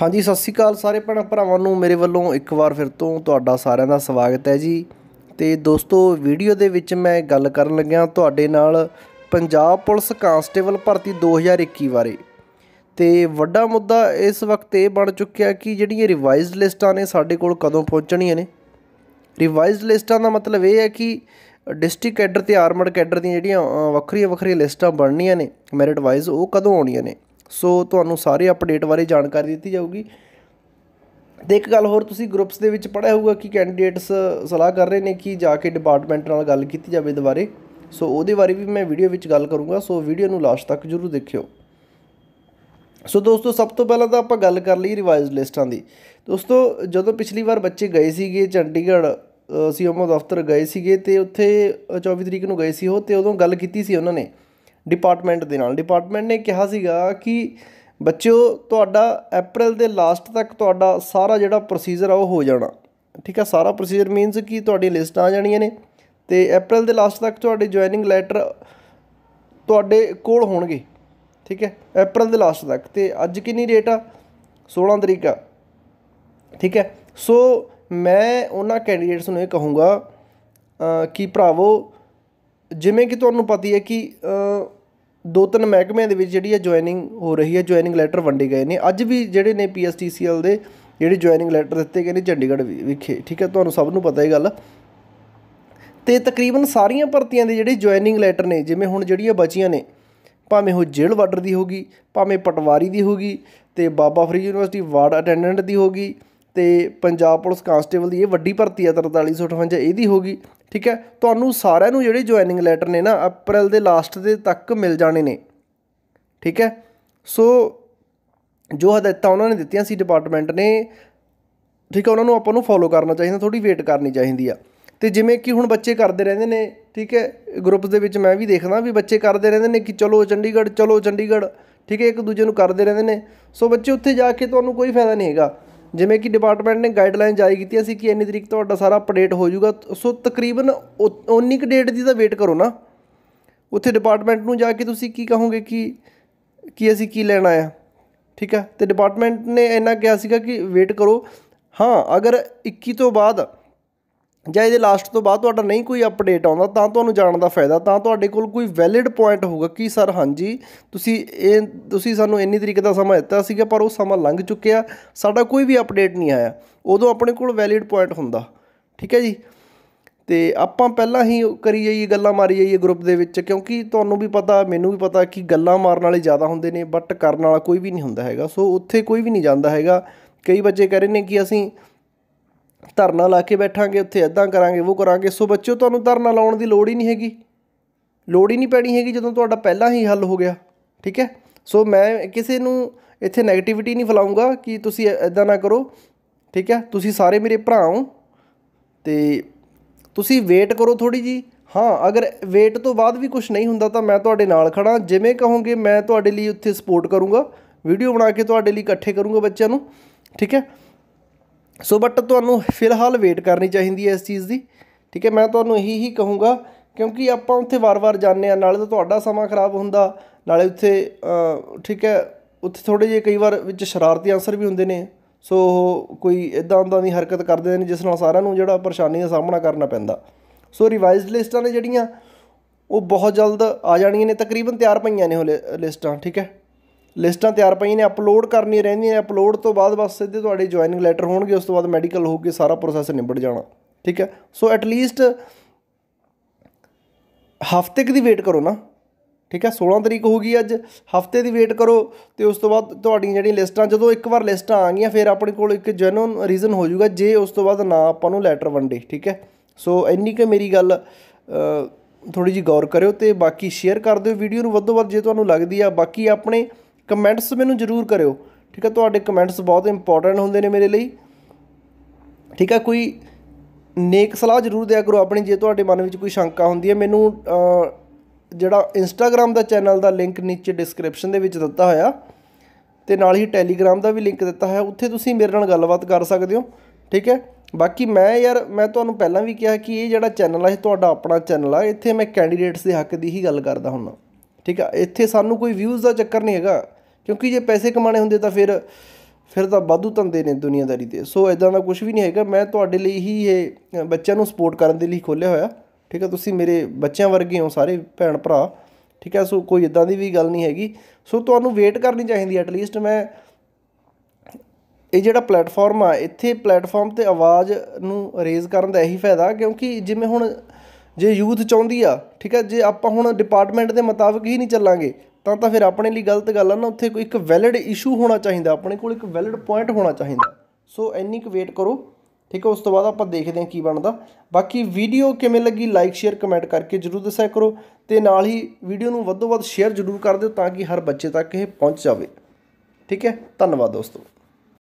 ਹਾਂਜੀ ਸਤਿ ਸ਼੍ਰੀ ਅਕਾਲ ਸਾਰੇ ਭੈਣ ਭਰਾਵਾਂ ਨੂੰ ਮੇਰੇ ਵੱਲੋਂ ਇੱਕ ਵਾਰ ਫਿਰ ਤੋਂ ਤੁਹਾਡਾ ਸਾਰਿਆਂ ਦਾ ਸਵਾਗਤ ਹੈ ਜੀ ਤੇ ਦੋਸਤੋ ਵੀਡੀਓ ਦੇ ਵਿੱਚ ਮੈਂ ਗੱਲ ਕਰਨ ਲੱਗਿਆ ਤੁਹਾਡੇ ਨਾਲ ਪੰਜਾਬ ਪੁਲਿਸ ਕਾਂਸਟੇਬਲ ਭਰਤੀ 2021 ਬਾਰੇ ਤੇ ਵੱਡਾ ਮੁੱਦਾ ਇਸ ਵਕਤ ਇਹ ਬਣ ਚੁੱਕਿਆ ਕਿ ਜਿਹੜੀਆਂ ਰਿਵਾਈਜ਼ਡ ਲਿਸਟਾਂ ਨੇ ਸਾਡੇ ਕੋਲ ਕਦੋਂ ਪਹੁੰਚਣੀਆਂ ਨੇ ਰਿਵਾਈਜ਼ਡ ਲਿਸਟਾਂ ਦਾ ਮਤਲਬ ਇਹ ਹੈ ਕਿ ਡਿਸਟ੍ਰਿਕਟ ਕੈਡਰ ਤੇ ਆਰਮਡ ਕੈਡਰ ਦੀਆਂ ਜਿਹੜੀਆਂ ਵੱਖਰੀਆਂ ਵੱਖਰੀਆਂ ਲਿਸਟਾਂ ਬਣਨੀਆਂ ਨੇ ਮੈਰਿਟ ਵਾਈਜ਼ ਉਹ ਕਦੋਂ ਆਉਣੀਆਂ ਨੇ ਸੋ ਤੁਹਾਨੂੰ ਸਾਰੇ ਅਪਡੇਟ ਬਾਰੇ ਜਾਣਕਾਰੀ ਦਿੱਤੀ ਜਾਊਗੀ ਤੇ ਇੱਕ ਗੱਲ ਹੋਰ ਤੁਸੀਂ ਗਰੁੱਪਸ ਦੇ ਵਿੱਚ ਪੜਿਆ ਹੋਊਗਾ ਕਿ ਕੈਂਡੀਡੇਟਸ ਸਲਾਹ ਕਰ ਰਹੇ ਨੇ ਕਿ ਜਾ ਕੇ ਡਿਪਾਰਟਮੈਂਟ ਨਾਲ ਗੱਲ ਕੀਤੀ ਜਾਵੇ ਦੁਬਾਰੇ ਸੋ ਉਹਦੇ ਬਾਰੇ ਵੀ ਮੈਂ ਵੀਡੀਓ ਵਿੱਚ ਗੱਲ ਕਰੂੰਗਾ ਸੋ ਵੀਡੀਓ ਨੂੰ ਲਾਸਟ ਤੱਕ ਜ਼ਰੂਰ ਦੇਖਿਓ ਸੋ ਦੋਸਤੋ ਸਭ ਤੋਂ ਪਹਿਲਾਂ ਤਾਂ ਆਪਾਂ ਗੱਲ ਕਰ ਲਈ ਰਿਵਾਈਜ਼ਡ ਲਿਸਟਾਂ ਦੀ ਦੋਸਤੋ ਜਦੋਂ ਪਿਛਲੀ ਵਾਰ ਬੱਚੇ ਗਏ ਸੀਗੇ ਚੰਡੀਗੜ੍ਹ ਸੀਐਮਓ ਦਫ਼ਤਰ ਗਏ ਸੀਗੇ ਤੇ ਉੱਥੇ 24 ਤਰੀਕ ਨੂੰ ਗਏ ਸੀ ਉਹ ਤੇ ਉਦੋਂ ਗੱਲ ਕੀਤੀ ਸੀ ਉਹਨਾਂ ਨੇ ਡਿਪਾਰਟਮੈਂਟ ਦੇ ਨਾਲ ਡਿਪਾਰਟਮੈਂਟ ਨੇ ਕਿਹਾ ਸੀਗਾ ਕਿ ਬੱਚਿਓ ਤੁਹਾਡਾ ਅਪ੍ਰੈਲ ਦੇ ਲਾਸਟ ਤੱਕ ਤੁਹਾਡਾ ਸਾਰਾ ਜਿਹੜਾ ਪ੍ਰੋਸੀਜਰ ਆ ਉਹ ਹੋ ਜਾਣਾ ਠੀਕ ਆ ਸਾਰਾ ਪ੍ਰੋਸੀਜਰ ਮੀਨਸ ਕਿ ਤੁਹਾਡੀ ਲਿਸਟ ਆ ਜਾਣੀਆਂ ਨੇ ਤੇ ਅਪ੍ਰੈਲ ਦੇ ਲਾਸਟ ਤੱਕ ਤੁਹਾਡੇ ਜੁਆਇਨਿੰਗ ਲੈਟਰ ਤੁਹਾਡੇ ਕੋਲ ਹੋਣਗੇ ਠੀਕ ਹੈ ਅਪ੍ਰੈਲ ਦੇ ਲਾਸਟ ਤੱਕ ਤੇ ਅੱਜ ਕਿੰਨੀ ਡੇਟ ਆ 16 ਤਰੀਕ ਆ ਠੀਕ ਹੈ ਸੋ ਮੈਂ ਉਹਨਾਂ ਕੈਂਡੀਡੇਟਸ ਨੂੰ ਇਹ ਕਹੂੰਗਾ ਕਿ ਭਰਾਵੋ ਜਿਵੇਂ ਕਿ ਤੁਹਾਨੂੰ ਪਤਾ ਹੈ ਕਿ ਦੋ ਤਿੰਨ ਮਹਿਕਮਿਆਂ ਦੇ ਵਿੱਚ ਜਿਹੜੀ ਹੈ ਜੁਆਇਨਿੰਗ ਹੋ ਰਹੀ ਹੈ ਜੁਆਇਨਿੰਗ ਲੈਟਰ ਵੰਡੇ ਗਏ ਨੇ ਅੱਜ ਵੀ ਜਿਹੜੇ ਨੇ ਪੀਐਸਟੀਸੀਐਲ ਦੇ ਜਿਹੜੇ ਜੁਆਇਨਿੰਗ ਲੈਟਰ ਦਿੱਤੇ ਗਏ ਨੇ ਚੰਡੀਗੜ੍ਹ ਵਿਖੇ ਠੀਕ ਹੈ ਤੁਹਾਨੂੰ ਸਭ ਨੂੰ ਪਤਾ ਇਹ ਗੱਲ ਤੇ ਤਕਰੀਬਨ ਸਾਰੀਆਂ ਭਰਤੀਆਂ ਦੇ ਜਿਹੜੇ ਜੁਆਇਨਿੰਗ ਲੈਟਰ ਨੇ ਜਿਵੇਂ ਹੁਣ ਜਿਹੜੀਆਂ ਬਚੀਆਂ ਨੇ ਭਾਵੇਂ ਉਹ ਜੇਲ੍ਹ ਵਾਰਡਰ ਦੀ ਹੋਗੀ ਭਾਵੇਂ ਪਟਵਾਰੀ ਦੀ ਹੋਗੀ ਤੇ Baba Farid University ward attendant ਦੀ ਹੋਗੀ ਤੇ ਪੰਜਾਬ ਪੁਲਿਸ ਕਾਂਸਟੇਬਲ ਦੀ ਇਹ ਵੱਡੀ ਭਰਤੀ ਆ 4358 ਇਹਦੀ ਹੋਗੀ ਠੀਕ ਹੈ ਤੁਹਾਨੂੰ ਸਾਰਿਆਂ ਨੂੰ ਜਿਹੜੇ ਜੁਆਇਨਿੰਗ ਲੈਟਰ ਨੇ ਨਾ ਅਪ੍ਰੈਲ ਦੇ ਲਾਸਟ ਦੇ ਤੱਕ ਮਿਲ ਜਾਣੇ ਨੇ ਠੀਕ ਹੈ ਸੋ ਜੋ ਹਦਾਇਤਾਂ ਉਹਨਾਂ ਨੇ ਦਿੱਤੀਆਂ ਸੀ ਡਿਪਾਰਟਮੈਂਟ ਨੇ ਠੀਕ ਹੈ ਉਹਨਾਂ ਨੂੰ ਆਪਾਂ ਨੂੰ ਫੋਲੋ ਕਰਨਾ ਚਾਹੀਦਾ ਥੋੜੀ ਵੇਟ ਕਰਨੀ ਚਾਹੀਦੀ ਆ ਤੇ ਜਿਵੇਂ ਕਿ ਹੁਣ ਬੱਚੇ ਕਰਦੇ ਰਹਿੰਦੇ ਨੇ ਠੀਕ ਹੈ ਗਰੁੱਪਸ ਦੇ ਵਿੱਚ ਮੈਂ ਵੀ ਦੇਖਦਾ ਵੀ ਬੱਚੇ ਕਰਦੇ ਰਹਿੰਦੇ ਨੇ ਕਿ ਚਲੋ ਚੰਡੀਗੜ੍ਹ ਚਲੋ ਚੰਡੀਗੜ੍ਹ ਠੀਕ ਹੈ ਇੱਕ ਦੂਜੇ ਨੂੰ ਕਰਦੇ ਰਹਿੰਦੇ ਨੇ ਸੋ ਬੱਚੇ ਉੱਥੇ ਜਾ ਕੇ ਤੁਹਾਨੂੰ ਕੋਈ ਫਾਇਦਾ ਨਹੀਂ ਹੈਗਾ ਜਿਵੇਂ ਕਿ ਡਿਪਾਰਟਮੈਂਟ ਨੇ ਗਾਈਡਲਾਈਨ ਜਾਰੀ ਕੀਤੀ ਸੀ ਕਿ ਇੰਨੀ ਤਰੀਕ ਤੁਹਾਡਾ ਸਾਰਾ ਅਪਡੇਟ ਹੋ ਜਾਊਗਾ ਸੋ ਤਕਰੀਬਨ ਉਨੀ ਕੁ ਡੇਟ ਦੀ ਤਾਂ ਵੇਟ ਕਰੋ ਨਾ ਉੱਥੇ ਡਿਪਾਰਟਮੈਂਟ ਨੂੰ ਜਾ ਕੇ ਤੁਸੀਂ ਕੀ ਕਹੋਗੇ ਕਿ ਕੀ ਅਸੀਂ ਕੀ ਲੈਣਾ ਆ ਠੀਕ ਹੈ ਤੇ ਡਿਪਾਰਟਮੈਂਟ ਨੇ ਇਹਨਾਂ ਕਿਹਾ ਸੀਗਾ ਕਿ ਵੇਟ ਕਰੋ ਹਾਂ ਅਗਰ 21 ਤੋਂ ਬਾਅਦ ਜਾਂ ਇਹਦੇ ਲਾਸਟ ਤੋਂ ਬਾਅਦ ਤੁਹਾਡਾ ਨਹੀਂ ਕੋਈ ਅਪਡੇਟ ਆਉਂਦਾ ਤਾਂ ਤੁਹਾਨੂੰ ਜਾਣਨ ਦਾ ਫਾਇਦਾ ਤਾਂ ਤੁਹਾਡੇ ਕੋਲ ਕੋਈ ਵੈਲਿਡ ਪੁਆਇੰਟ ਹੋਊਗਾ ਕਿ ਸਰ ਹਾਂਜੀ ਤੁਸੀਂ ਇਹ ਤੁਸੀਂ ਸਾਨੂੰ ਇੰਨੀ ਤਰੀਕ ਦਾ ਸਮਾਂ ਦਿੱਤਾ ਸੀਗਾ ਪਰ ਉਹ ਸਮਾਂ ਲੰਘ ਚੁੱਕਿਆ ਸਾਡਾ ਕੋਈ ਵੀ ਅਪਡੇਟ ਨਹੀਂ ਆਇਆ ਉਦੋਂ ਆਪਣੇ ਕੋਲ ਵੈਲਿਡ ਪੁਆਇੰਟ ਹੁੰਦਾ ਠੀਕ ਹੈ ਜੀ ਤੇ ਆਪਾਂ ਪਹਿਲਾਂ ਹੀ ਕਰੀ ਜਾਈਏ ਗੱਲਾਂ ਮਾਰੀ ਜਾਈਏ ਗਰੁੱਪ ਦੇ ਵਿੱਚ ਕਿਉਂਕਿ ਤੁਹਾਨੂੰ ਵੀ ਪਤਾ ਮੈਨੂੰ ਵੀ ਪਤਾ ਕਿ ਗੱਲਾਂ ਮਾਰਨ ਵਾਲੇ ਜ਼ਿਆਦਾ ਹੁੰਦੇ ਨੇ ਬਟ ਕਰਨ ਵਾਲਾ ਕੋਈ ਵੀ ਨਹੀਂ ਹੁੰਦਾ ਹੈਗਾ ਸੋ ਉੱਥੇ ਕੋਈ ਵੀ ਨਹੀਂ ਜਾਂਦਾ ਹੈਗਾ ਕਈ ਬੱਚੇ ਕਹਿ ਰਹੇ ਨੇ ਕਿ ਅਸੀਂ ਧਰਨਾ ਲਾ ਕੇ ਬੈਠਾਂਗੇ ਉੱਥੇ ਐਦਾਂ ਕਰਾਂਗੇ ਉਹ ਕਰਾਂਗੇ ਸੋ ਬੱਚਿਓ ਤੁਹਾਨੂੰ ਧਰਨਾ ਲਾਉਣ ਦੀ ਲੋੜ ਹੀ ਨਹੀਂ ਹੈਗੀ ਲੋੜ ਹੀ ਨਹੀਂ ਪੈਣੀ ਹੈਗੀ ਜਦੋਂ ਤੁਹਾਡਾ ਪਹਿਲਾਂ ਹੀ ਹੱਲ ਹੋ ਗਿਆ ਠੀਕ ਹੈ ਸੋ ਮੈਂ ਕਿਸੇ ਨੂੰ ਇੱਥੇ 네ਗੇਟਿਵਿਟੀ ਨਹੀਂ ਫਲਾਉਂਗਾ ਕਿ ਤੁਸੀਂ ਐਦਾਂ ਨਾ ਕਰੋ ਠੀਕ ਹੈ ਤੁਸੀਂ ਸਾਰੇ ਮੇਰੇ ਭਰਾ ਹੋ ਤੇ ਤੁਸੀਂ ਵੇਟ ਕਰੋ ਥੋੜੀ ਜੀ ਹਾਂ ਅਗਰ ਵੇਟ ਤੋਂ ਬਾਅਦ ਵੀ ਕੁਝ ਨਹੀਂ ਹੁੰਦਾ ਤਾਂ ਮੈਂ ਤੁਹਾਡੇ ਨਾਲ ਖੜਾ ਜਿਵੇਂ ਕਹੋਗੇ ਮੈਂ ਤੁਹਾਡੇ ਲਈ ਉੱਥੇ ਸਪੋਰਟ ਕਰੂੰਗਾ ਵੀਡੀਓ ਬਣਾ ਕੇ ਤੁਹਾਡੇ ਲਈ ਇਕੱਠੇ ਕਰੂੰਗਾ ਬੱਚਿਆਂ ਨੂੰ ਠੀਕ ਹੈ ਸੋ ਬਟ ਤੁਹਾਨੂੰ ਫਿਲਹਾਲ ਵੇਟ ਕਰਨੀ ਚਾਹੀਦੀ ਹੈ ਇਸ ਚੀਜ਼ ਦੀ ਠੀਕ ਹੈ ਮੈਂ ਤੁਹਾਨੂੰ ਇਹੀ ਹੀ ਕਹੂੰਗਾ ਕਿਉਂਕਿ ਆਪਾਂ ਉੱਥੇ ਵਾਰ-ਵਾਰ ਜਾਂਦੇ ਆ ਨਾਲੇ ਤਾਂ ਤੁਹਾਡਾ ਸਮਾਂ ਖਰਾਬ ਹੁੰਦਾ ਨਾਲੇ ਉੱਥੇ ਠੀਕ ਹੈ ਉੱਥੇ ਥੋੜੇ ਜਿਹੇ ਕਈ ਵਾਰ ਵਿੱਚ ਸ਼ਰਾਰਤੀ ਅਨਸਰ ਵੀ ਹੁੰਦੇ ਨੇ ਸੋ ਕੋਈ ਇਦਾਂ ਉਦਾਂ ਨਹੀਂ ਹਰਕਤ ਕਰਦੇ ਨੇ ਜਿਸ ਨਾਲ ਸਾਰਿਆਂ ਨੂੰ ਜਿਹੜਾ ਪਰੇਸ਼ਾਨੀ ਦਾ ਸਾਹਮਣਾ ਕਰਨਾ ਪੈਂਦਾ ਸੋ ਰਿਵਾਈਜ਼ਡ ਲਿਸਟਾਂ ਨੇ ਜਿਹੜੀਆਂ ਉਹ ਬਹੁਤ ਜਲਦ ਆ ਜਾਣੀਆਂ ਨੇ ਤਕਰੀਬਨ ਤਿਆਰ ਪਈਆਂ ਨੇ ਉਹ ਲਿਸਟਾਂ ਠੀਕ ਹੈ ਲਿਸਟਾਂ ਤਿਆਰ ਪਈਆਂ ਨੇ ਅਪਲੋਡ ਕਰਨੀ ਰਹਿੰਦੀ ਨੇ ਅਪਲੋਡ ਤੋਂ ਬਾਅਦ ਬਸ ਸਿੱਧੇ ਤੁਹਾਡੇ ਜੁਆਇਨਿੰਗ ਲੈਟਰ ਹੋਣਗੇ ਉਸ ਤੋਂ ਬਾਅਦ ਮੈਡੀਕਲ ਹੋ ਕੇ ਸਾਰਾ ਪ੍ਰੋਸੈਸ ਨਿਬੜ ਜਾਣਾ ਠੀਕ ਹੈ ਸੋ ਐਟ ਲੀਸਟ ਹਫਤੇ ਦੀ ਵੇਟ ਕਰੋ ਨਾ ਠੀਕ ਹੈ 16 ਤਰੀਕ ਹੋ ਗਈ ਅੱਜ ਹਫਤੇ ਦੀ ਵੇਟ ਕਰੋ ਤੇ ਉਸ ਤੋਂ ਬਾਅਦ ਤੁਹਾਡੀਆਂ ਜਿਹੜੀਆਂ ਲਿਸਟਾਂ ਜਦੋਂ ਇੱਕ ਵਾਰ ਲਿਸਟਾਂ ਆ ਗਈਆਂ ਫਿਰ ਆਪਣੇ ਕੋਲ ਇੱਕ ਜੈਨੂਨ ਰੀਜ਼ਨ ਹੋ ਜਾਊਗਾ ਜੇ ਉਸ ਤੋਂ ਬਾਅਦ ਨਾ ਆਪਾਂ ਨੂੰ ਲੈਟਰ ਵੰਡੇ ਠੀਕ ਹੈ ਸੋ ਇੰਨੀ ਕਿ ਮੇਰੀ ਗੱਲ ਥੋੜੀ ਜੀ ਗੌਰ ਕਰਿਓ ਤੇ ਬਾਕੀ ਸ਼ੇਅਰ ਕਰ ਦਿਓ ਵੀਡੀਓ ਨੂੰ ਵੱਧੋ ਵੱਧ ਜੇ ਤੁਹਾਨੂੰ ਲੱਗਦੀ ਆ ਬਾਕੀ ਆਪਣੇ ਕਮੈਂਟਸ ਮੈਨੂੰ ਜ਼ਰੂਰ ਕਰਿਓ ਠੀਕ ਹੈ ਤੁਹਾਡੇ ਕਮੈਂਟਸ ਬਹੁਤ ਇੰਪੋਰਟੈਂਟ ਹੁੰਦੇ ਨੇ ਮੇਰੇ ਲਈ ਠੀਕ ਹੈ ਕੋਈ ਨੇਕ ਸਲਾਹ ਜ਼ਰੂਰ ਦਿਆ ਕਰੋ ਆਪਣੀ ਜੇ ਤੁਹਾਡੇ ਮਨ ਵਿੱਚ ਕੋਈ ਸ਼ੰਕਾ ਹੁੰਦੀ ਹੈ ਮੈਨੂੰ ਜਿਹੜਾ ਇੰਸਟਾਗ੍ਰam ਦਾ ਚੈਨਲ ਦਾ ਲਿੰਕ ਨੀਚੇ ਡਿਸਕ੍ਰਿਪਸ਼ਨ ਦੇ ਵਿੱਚ ਦਿੱਤਾ ਹੋਇਆ ਤੇ ਨਾਲ ਹੀ ਟੈਲੀਗ੍ਰam ਦਾ ਵੀ ਲਿੰਕ ਦਿੱਤਾ ਹੈ ਉੱਥੇ ਤੁਸੀਂ ਮੇਰੇ ਨਾਲ ਗੱਲਬਾਤ ਕਰ ਸਕਦੇ ਹੋ ਠੀਕ ਹੈ ਬਾਕੀ ਮੈਂ ਯਾਰ ਮੈਂ ਤੁਹਾਨੂੰ ਪਹਿਲਾਂ ਵੀ ਕਿਹਾ ਕਿ ਇਹ ਜਿਹੜਾ ਚੈਨਲ ਆ ਤੁਹਾਡਾ ਆਪਣਾ ਚੈਨਲ ਆ ਇੱਥੇ ਮੈਂ ਕੈਂਡੀਡੇਟਸ ਦੇ ਹੱਕ ਦੀ ਹੀ ਗੱਲ ਕਰਦਾ ਹੁੰਦਾ ਠੀਕ ਆ ਇੱਥੇ ਸਾਨੂੰ ਕੋਈ ਵਿਊਜ਼ ਦਾ ਚੱਕਰ ਨਹੀਂ ਹੈਗਾ ਕਿਉਂਕਿ ਜੇ ਪੈਸੇ ਕਮਾਣੇ ਹੁੰਦੇ ਤਾਂ ਫਿਰ ਫਿਰ ਤਾਂ ਬਾਧੂ ਧੰਦੇ ਨੇ ਦੁਨੀਆਦਾਰੀ ਦੇ ਸੋ ਇਦਾਂ ਦਾ ਕੁਝ ਵੀ ਨਹੀਂ ਹੈਗਾ ਮੈਂ ਤੁਹਾਡੇ ਲਈ ਹੀ ਇਹ ਬੱਚਿਆਂ ਨੂੰ ਸਪੋਰਟ ਕਰਨ ਦੇ ਲਈ ਖੋਲਿਆ ਹੋਇਆ ਠੀਕ ਹੈ ਤੁਸੀਂ ਮੇਰੇ ਬੱਚਿਆਂ ਵਰਗੇ ਹੋ ਸਾਰੇ ਭੈਣ ਭਰਾ ਠੀਕ ਹੈ ਸੋ ਕੋਈ ਇਦਾਂ ਦੀ ਵੀ ਗੱਲ ਨਹੀਂ ਹੈਗੀ ਸੋ ਤੁਹਾਨੂੰ ਵੇਟ ਕਰਨੀ ਚਾਹੀਦੀ ਐਟ ਲੀਸਟ ਮੈਂ ਇਹ ਜਿਹੜਾ ਪਲੇਟਫਾਰਮ ਆ ਇੱਥੇ ਪਲੇਟਫਾਰਮ ਤੇ ਆਵਾਜ਼ ਨੂੰ ਰੇਜ਼ ਕਰਨ ਦਾ ਇਹੀ ਫਾਇਦਾ ਕਿਉਂਕਿ ਜਿਵੇਂ ਹੁਣ ਜੇ ਯੂਥ ਚਾਹੁੰਦੀ ਆ ਠੀਕ ਹੈ ਜੇ ਆਪਾਂ ਹੁਣ ਡਿਪਾਰਟਮੈਂਟ ਦੇ ਮੁਤਾਬਕ ਹੀ ਨਹੀਂ ਚੱਲਾਂਗੇ ਤਾਂ ਤਾਂ ਫਿਰ ਆਪਣੇ ਲਈ ਗਲਤ ਗੱਲ ਆ ਨਾ ਉੱਥੇ ਕੋਈ ਇੱਕ ਵੈਲਿਡ ਇਸ਼ੂ ਹੋਣਾ ਚਾਹੀਦਾ ਆਪਣੇ ਕੋਲ ਇੱਕ ਵੈਲਿਡ ਪੁਆਇੰਟ ਹੋਣਾ ਚਾਹੀਦਾ ਸੋ ਇੰਨੀ ਕੁ ਵੇਟ ਕਰੋ ਠੀਕ ਹੈ ਉਸ ਤੋਂ ਬਾਅਦ ਆਪਾਂ ਦੇਖਦੇ ਹਾਂ ਕੀ ਬਣਦਾ ਬਾਕੀ ਵੀਡੀਓ ਕਿਵੇਂ ਲੱਗੀ ਲਾਈਕ ਸ਼ੇਅਰ ਕਮੈਂਟ ਕਰਕੇ ਜਰੂਰ ਦੱਸਿਆ ਕਰੋ ਤੇ ਨਾਲ ਹੀ ਵੀਡੀਓ ਨੂੰ ਵੱਧੋ ਵੱਧ ਸ਼ੇਅਰ ਜਰੂਰ ਕਰ ਦਿਓ ਤਾਂ ਕਿ ਹਰ ਬੱਚੇ ਤੱਕ ਇਹ ਪਹੁੰਚ ਜਾਵੇ ਠੀਕ ਹੈ ਧੰਨਵਾਦ ਦੋਸਤੋ